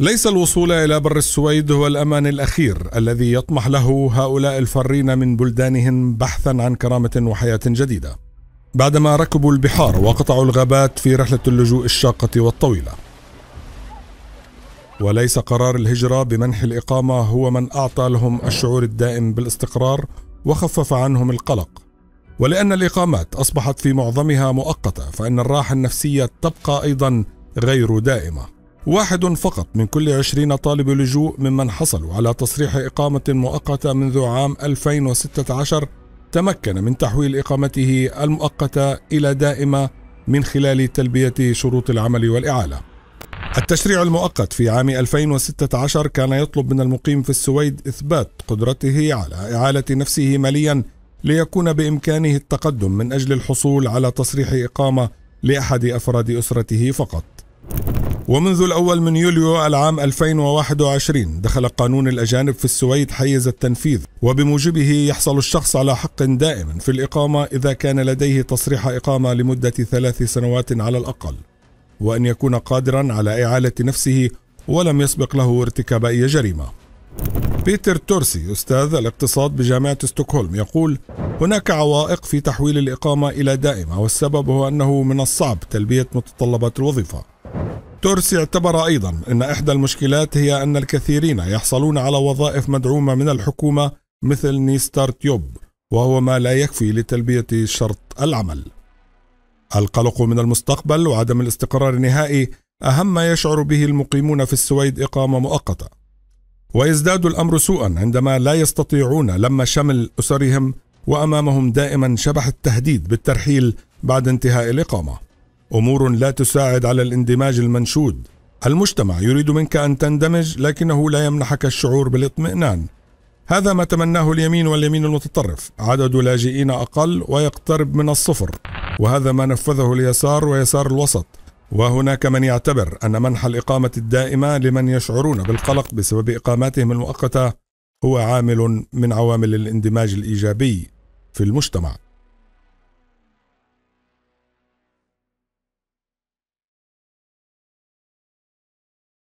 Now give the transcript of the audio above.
ليس الوصول الى بر السويد هو الامان الاخير الذي يطمح له هؤلاء الفارين من بلدانهم بحثا عن كرامه وحياه جديده. بعدما ركبوا البحار وقطعوا الغابات في رحله اللجوء الشاقه والطويله. وليس قرار الهجره بمنح الاقامه هو من اعطى لهم الشعور الدائم بالاستقرار وخفف عنهم القلق. ولان الاقامات اصبحت في معظمها مؤقته فان الراحه النفسيه تبقى ايضا غير دائمه. واحد فقط من كل عشرين طالب لجوء ممن حصلوا على تصريح إقامة مؤقتة منذ عام 2016 تمكن من تحويل إقامته المؤقتة إلى دائمة من خلال تلبية شروط العمل والإعالة التشريع المؤقت في عام 2016 كان يطلب من المقيم في السويد إثبات قدرته على إعالة نفسه ماليا ليكون بإمكانه التقدم من أجل الحصول على تصريح إقامة لأحد أفراد أسرته فقط ومنذ الأول من يوليو العام 2021 دخل قانون الأجانب في السويد حيز التنفيذ وبموجبه يحصل الشخص على حق دائم في الإقامة إذا كان لديه تصريح إقامة لمدة ثلاث سنوات على الأقل وأن يكون قادرا على إعالة نفسه ولم يسبق له ارتكاب أي جريمة بيتر تورسي أستاذ الاقتصاد بجامعة ستوكهولم يقول هناك عوائق في تحويل الإقامة إلى دائمة والسبب هو أنه من الصعب تلبية متطلبات الوظيفة تورس اعتبر أيضا أن إحدى المشكلات هي أن الكثيرين يحصلون على وظائف مدعومة من الحكومة مثل نيستارت يوب وهو ما لا يكفي لتلبية شرط العمل القلق من المستقبل وعدم الاستقرار النهائي أهم ما يشعر به المقيمون في السويد إقامة مؤقتة ويزداد الأمر سوءا عندما لا يستطيعون لم شمل أسرهم وأمامهم دائما شبح التهديد بالترحيل بعد انتهاء الإقامة امور لا تساعد على الاندماج المنشود المجتمع يريد منك ان تندمج لكنه لا يمنحك الشعور بالاطمئنان هذا ما تمناه اليمين واليمين المتطرف عدد لاجئين اقل ويقترب من الصفر وهذا ما نفذه اليسار ويسار الوسط وهناك من يعتبر ان منح الاقامه الدائمه لمن يشعرون بالقلق بسبب اقاماتهم المؤقته هو عامل من عوامل الاندماج الايجابي في المجتمع